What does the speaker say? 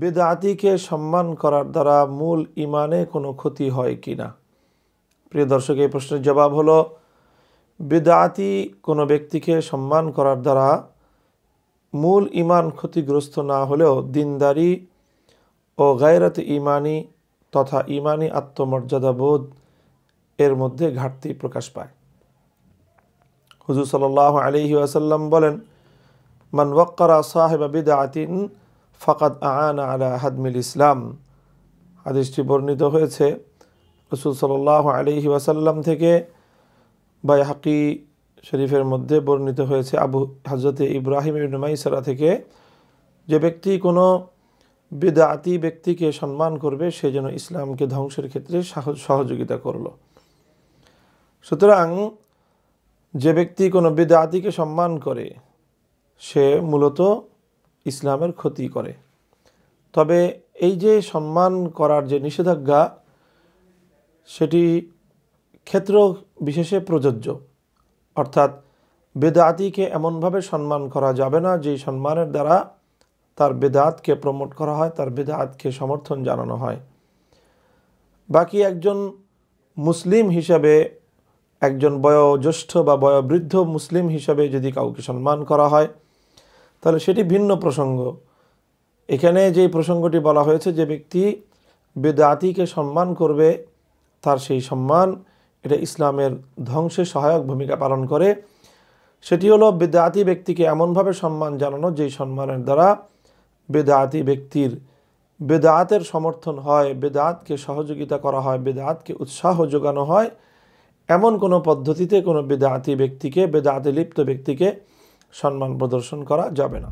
বেদাতিকে সম্মান করার দ্বারা মূল ইমানে কোনো ক্ষতি হয় কি না প্রিয় দর্শক এই প্রশ্নের জবাব হলো বেদাতি কোনো ব্যক্তিকে সম্মান করার দ্বারা মূল ইমান ক্ষতিগ্রস্ত না হলেও দিনদারি ও গায়রত ইমানি তথা ইমানি আত্মমর্যাদাবোধ এর মধ্যে ঘাটতি প্রকাশ পায় হুজুর সাল আলহি আসাল্লাম বলেন মান সাহেব সাহেবা বিদা আতিন ফাকাদ আন আলা হাদমিল ইসলাম আদেশটি বর্ণিত হয়েছে রসুল সাল আলহি ওয়াসাল্লাম থেকে বাই হাকি শরীফের মধ্যে বর্ণিত হয়েছে আবু হজরতে ইব্রাহিম ইবনুমাইসারা থেকে যে ব্যক্তি কোনো বেদাতি ব্যক্তিকে সম্মান করবে সে যেন ইসলামকে ধ্বংসের ক্ষেত্রে সহযোগিতা করল সুতরাং যে ব্যক্তি কোনো বেদাতিকে সম্মান করে সে মূলত ইসলামের ক্ষতি করে তবে এই যে সম্মান করার যে নিষেধাজ্ঞা সেটি ক্ষেত্র বিশেষে প্রযোজ্য অর্থাৎ বেদাতিকে এমনভাবে সম্মান করা যাবে না যে সম্মানের দ্বারা তার বেদাতকে প্রমোট করা হয় তার বেদাতকে সমর্থন জানানো হয় বাকি একজন মুসলিম হিসাবে একজন বয়োজ্যেষ্ঠ বা বয়োবৃদ্ধ মুসলিম হিসাবে যদি কাউকে সম্মান করা হয় তাহলে সেটি ভিন্ন প্রসঙ্গ এখানে যে প্রসঙ্গটি বলা হয়েছে যে ব্যক্তি বেদাতিকে সম্মান করবে তার সেই সম্মান এটা ইসলামের ধ্বংসে সহায়ক ভূমিকা পালন করে সেটি হলো বেদাতি ব্যক্তিকে এমনভাবে সম্মান জানানো যেই সম্মানের দ্বারা বেদাতি ব্যক্তির বেদাতের সমর্থন হয় বেদাতকে সহযোগিতা করা হয় বেদাতকে উৎসাহ যোগানো হয় এমন কোনো পদ্ধতিতে কোনো বেদাতি ব্যক্তিকে বেদাতে লিপ্ত ব্যক্তিকে সম্মান প্রদর্শন করা যাবে না